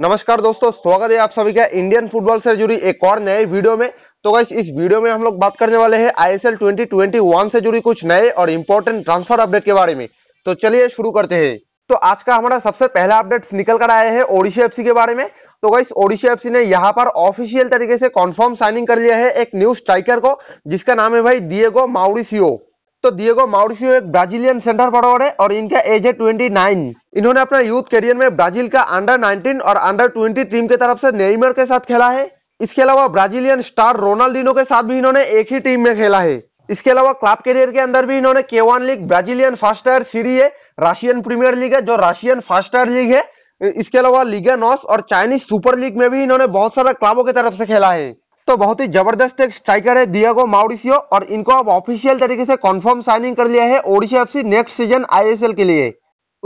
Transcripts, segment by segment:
नमस्कार दोस्तों स्वागत है आप सभी का इंडियन फुटबॉल से जुड़ी एक और नए वीडियो में तो गाइस इस वीडियो में हम लोग बात करने वाले हैं आईएसएल 2021 से जुड़ी कुछ नए और इम्पोर्टेंट ट्रांसफर अपडेट के बारे में तो चलिए शुरू करते हैं तो आज का हमारा सबसे पहला अपडेट निकल कर आया है ओडिशा एफ के बारे में तो गाइस ओडिशा एफ ने यहाँ पर ऑफिशियल तरीके से कॉन्फर्म साइनिंग कर लिया है एक न्यू स्ट्राइकर को जिसका नाम है भाई दिएगो माउरिसियो तो दिएगो माउरिसियो एक ब्राजीलियन सेंटर फॉरवर्ड है और इनका एज है ट्वेंटी नाइन इन्होंने अपना यूथ करियर में ब्राजील का अंडर 19 और अंडर 20 टीम की तरफ से नेमर के साथ खेला है इसके अलावा ब्राजीलियन स्टार रोनाल्डिनो के साथ भी इन्होंने एक ही टीम में खेला है इसके अलावा क्लब करियर के अंदर भी इन्होंने के one league Brazilian first tier Serie है रशियन प्रीमियर लीग है जो रशियन फास्ट टायर लीग है इसके अलावा लीगा नॉस और चाइनीज सुपर लीग में भी इन्होंने बहुत सारा क्लबों की तरफ से खेला है तो बहुत ही जबरदस्त एक स्ट्राइकर है दियागो माउरिसियो और इनको अब ऑफिशियल तरीके से कॉन्फर्म साइनिंग कर लिया है Odisha FC next season ISL के लिए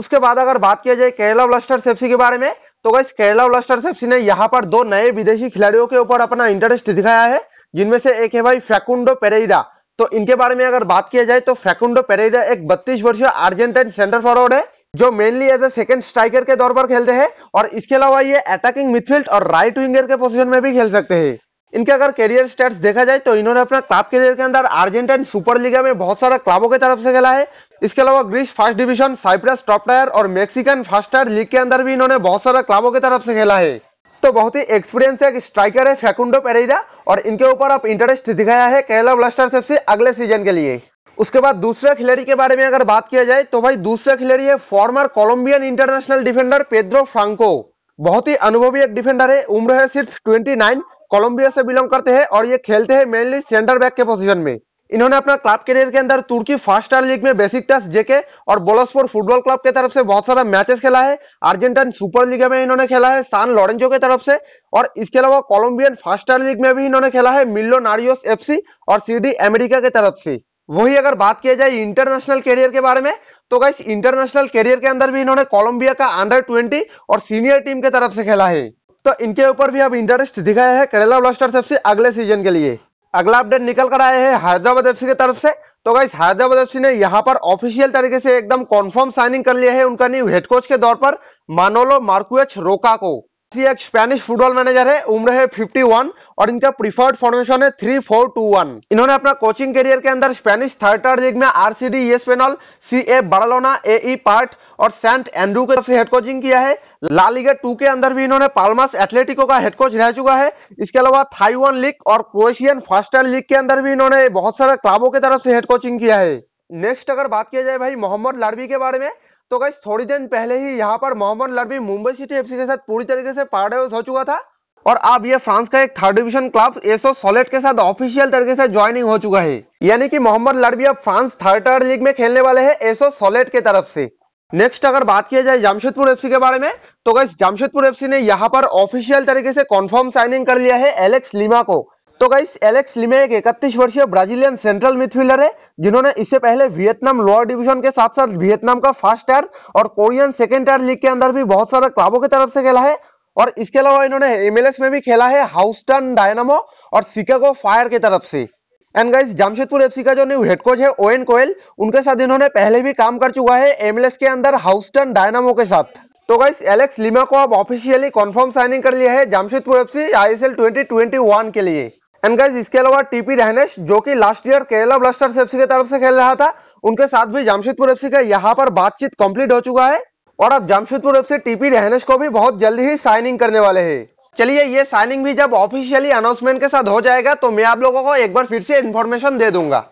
उसके बाद अगर बात किया जाए केरला ब्लास्टर्स एफसी के बारे में तो गई केरला ब्लास्टर्स एफसी ने यहाँ पर दो नए विदेशी खिलाड़ियों के ऊपर अपना इंटरेस्ट दिखाया है जिनमें से एक है भाई फ्रैकुंडो पेरेरा तो इनके बारे में अगर बात किया जाए तो फ्रैकुंडो पेरेरा एक बत्तीस वर्षीय अर्जेंटाइन सेंटर फॉरवर्ड है जो mainly as a second striker के तौर पर खेलते हैं और इसके अलावा ये अटैकिंग मिडफील्ड और राइट विंगर के पोजीशन में भी खेल सकते हैं इनके अगर करियर स्टेट्स देखा जाए तो इन्होंने अपना क्लब करियर के अंदर अर्जेंटाइन सुपर लीगा में बहुत सारे क्लबों के तरफ से खेला है इसके अलावा Greece first division Cyprus top tier और मेक्सिकन फर्स्ट टायर लीग के अंदर भी इन्होंने बहुत सारा क्लबों के तरफ से खेला है तो बहुत ही एक्सपीरियंस एक स्ट्राइकर है फैकुंडो पेरेरा और इनके ऊपर आप इंटरेस्ट दिखाया है केरला ब्लास्टर्स एफ अगले सीजन के लिए उसके बाद दूसरे खिलाड़ी के बारे में अगर बात किया जाए तो भाई दूसरा खिलाड़ी है former Colombian international defender Pedro Franco बहुत ही अनुभवी एक डिफेंडर है उम्र है सिर्फ 29 कोलंबिया से बिलोंग करते हैं और ये खेलते हैं मेनली सेंटर बैक के पोजीशन में इन्होंने अपना क्लब करियर के अंदर तुर्की फास्ट स्टार लीग में बेसिक टच जेके और बोलोसपुर फुटबॉल क्लब के तरफ से बहुत सारा मैचेस खेला है अर्जेंटाइन सुपर लीग में इन्होंने खेला है सान लॉरेंजो के तरफ से और इसके अलावा कोलंबियन फास्ट स्टार लीग में भी इन्होंने खेला है मिल्लो नारियोस एफ और सी अमेरिका के तरफ से वही अगर बात किया जाए इंटरनेशनल कैरियर के बारे में तो गाइस इंटरनेशनल कैरियर के अंदर भी इन्होंने कोलंबिया का अंडर ट्वेंटी और सीनियर टीम के तरफ से खेला है तो इनके ऊपर भी अब इंटरेस्ट दिखाया है करेला ब्लास्टर्स एफ अगले सीजन के लिए अगला अपडेट निकल कर आया है हैदराबाद एफ की तरफ से तो गाइस हैदराबाद एफ ने यहाँ पर ऑफिशियल तरीके से एकदम कॉन्फर्म साइनिंग कर लिया है उनका न्यू हेड कोच के तौर पर मानोलो मार्कुएच रोका को एक स्पेनिश फुटबॉल मैनेजर है उम्र है 51 और इनका प्रीफर्ड फॉर्मेशन है 3421 इन्होंने अपना कोचिंग करियर के अंदर स्पेनिश थर्टर लीग में RCD Espanyol C A Barcelona ए पार्ट और सेंट एंड्रू के हेड कोचिंग किया है लालीगा टू के अंदर भी इन्होंने पालमास एथलेटिको का हेड कोच रह चुका है इसके अलावा थाईवान लीग और क्रोएशियन फर्स्ट लीग के अंदर भी इन्होंने बहुत सारे क्लबों की तरफ से हेड कोचिंग किया है नेक्स्ट अगर बात किया जाए भाई मोहम्मद लड़वी के बारे में तो कई थोड़ी देर पहले ही यहाँ पर मोहम्मद लाडवी मुंबई सिटी एफ के साथ पूरी तरीके से पार्ट हो चुका था और अब ये फ्रांस का एक थर्ड डिवीजन क्लब एसो सोलेट के साथ ऑफिशियल तरीके से ज्वाइनिंग हो चुका है यानी कि मोहम्मद लड़बी अब फ्रांस थर्ड लीग में खेलने वाले हैं एसो सोलेट के तरफ से नेक्स्ट अगर बात किया जाए जमशेदपुर एफसी के बारे में तो गैस जमशेदपुर एफसी ने यहाँ पर ऑफिशियल तरीके से कॉन्फर्म साइनिंग कर लिया है एलेक्स लिमा को तो गई एलेक्स लिमे एक इकतीस वर्षीय ब्राजीलियन सेंट्रल मिथफिल्डर है जिन्होंने इससे पहले वियतनाम लोअर डिवीजन के साथ साथ वियतनाम का फर्स्ट टायर और कोरियन सेकेंड टायर लीग के अंदर भी बहुत सारे क्लबों की तरफ से खेला है और इसके अलावा इन्होंने एमएलएस में भी खेला है हाउस्टन डायनामो और शिकागो फायर की तरफ से एंड गाइज जामशेदपुर एफसी का जो न्यू हेड कोच है ओएन कोयल उनके साथ इन्होंने पहले भी काम कर चुका है एमएलएस के अंदर हाउस्टन डायनामो के साथ तो गाइस एलेक्स लिमा को अब ऑफिशियली कॉन्फर्म साइनिंग कर लिया है जामशेदपुर एफसी आईएसएल 2021 के लिए एंड गाइस इसके अलावा टीपी रहनेश जो कि last year Kerala Blasters FC की तरफ से खेल रहा था उनके साथ भी जामशेदपुर एफसी का यहाँ पर बातचीत कंप्लीट हो चुका है और अब जामशेदपुर एफसी टीपी रहनेश को भी बहुत जल्दी ही साइनिंग करने वाले हैं चलिए ये साइनिंग भी जब ऑफिशियली अनाउंसमेंट के साथ हो जाएगा तो मैं आप लोगों को एक बार फिर से इन्फॉर्मेशन दे दूंगा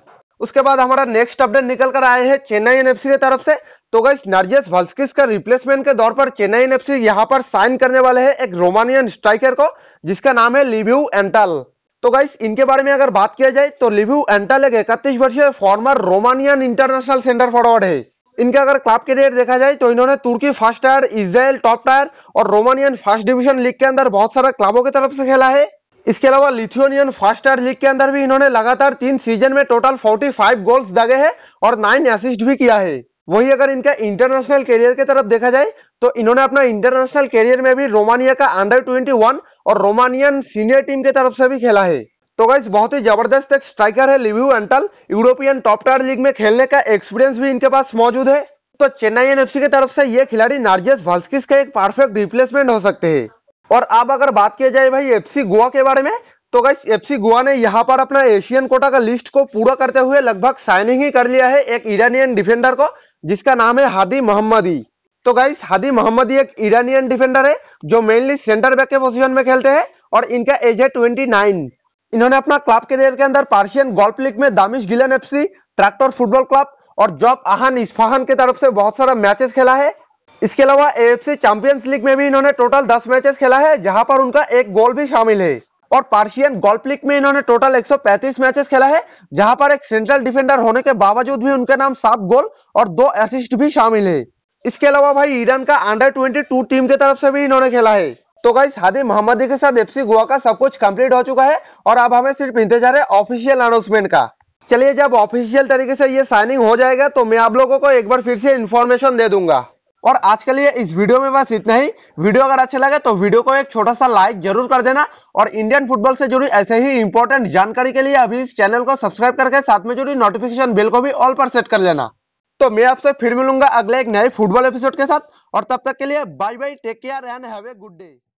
उसके बाद हमारा नेक्स्ट अपडेट निकल कर आया है चेन्नई एनएफसी की तरफ से तो गाइस नर्जेस वल्सकिस का रिप्लेसमेंट के दौर पर चेन्नई एनएफसी यहाँ पर साइन करने वाले हैं एक रोमानियन स्ट्राइकर को जिसका नाम है लिव्यू एंटल तो गाइस इनके बारे में अगर बात किया जाए तो लिव्यू एंटल एक इकतीस वर्षीय former Romanian international centre forward है इनका अगर क्लब के रेट देखा जाए तो इन्होंने तुर्की first tier Israel top tier और रोमानियन फर्स्ट डिवीजन लीग के अंदर बहुत सारा क्लबों की तरफ से खेला है इसके अलावा लिथियोनियन फर्स्ट टायर लीग के अंदर भी इन्होंने लगातार तीन सीजन में टोटल 45 गोल्स दागे हैं और नाइन असिस्ट भी किया है वही अगर इनका इंटरनेशनल करियर की तरफ देखा जाए तो इन्होंने अपना इंटरनेशनल करियर में भी रोमानिया का अंडर वन और रोमानियन सीनियर टीम की तरफ से भी खेला है तो गाइस बहुत ही जबरदस्त एक स्ट्राइकर है Liviu Antal European top tier league में खेलने का एक्सपीरियंस भी इनके पास मौजूद है तो चेन्नई एनएफसी की तरफ से ये खिलाड़ी नार्जियस वाल्स्किस का एक परफेक्ट रिप्लेसमेंट हो सकते हैं और अब अगर बात किया जाए भाई एफसी गोवा के बारे में तो गाइस एफसी गोवा ने यहाँ पर अपना एशियन कोटा का लिस्ट को पूरा करते हुए लगभग साइनिंग ही कर लिया है एक ईरानियन डिफेंडर को जिसका नाम है हादी मोहम्मदी तो गाइस हादी मोहम्मदी एक ईरानियन डिफेंडर है जो मेनली सेंटर बैक के पोजीशन में खेलते हैं और इनका एज है ट्वेंटी इन्होंने अपना क्लब करियर के अंदर पार्शियन गोल्फ लीग में Damash Gilan FC tractor football club और जॉब आहान इस्फाहान की तरफ से बहुत सारा मैचेस खेला है इसके अलावा एएफसी चैंपियंस लीग में भी इन्होंने टोटल 10 मैचेस खेला है जहां पर उनका एक गोल भी शामिल है और पार्शियन गोल्फ लीग में इन्होंने टोटल 135 मैचेस खेला है जहां पर एक सेंट्रल डिफेंडर होने के बावजूद भी उनका नाम सात गोल और दो असिस्ट भी शामिल है इसके अलावा भाई ईरान का अंडर ट्वेंटी टीम की तरफ से भी इन्होंने खेला है तो गाइस हादी मोहम्मदी के साथ एफसी गोवा का सब कुछ कंप्लीट हो चुका है और अब हमें सिर्फ इंतजार है ऑफिशियल अनाउंसमेंट का चलिए जब ऑफिशियल तरीके से ये साइनिंग हो जाएगा तो मैं आप लोगों को एक बार फिर से इन्फॉर्मेशन दे दूंगा और आज के लिए इस वीडियो में बस इतना ही वीडियो अगर अच्छा लगे तो वीडियो को एक छोटा सा लाइक जरूर कर देना और इंडियन फुटबॉल से जुड़ी ऐसे ही इंपॉर्टेंट जानकारी के लिए अभी इस चैनल को सब्सक्राइब करके साथ में जुड़ी नोटिफिकेशन बिल को भी ऑल पर सेट कर लेना तो मैं आपसे फिर मिलूंगा अगले एक नए फुटबॉल एपिसोड के साथ और तब तक के लिए bye bye take care and have a good day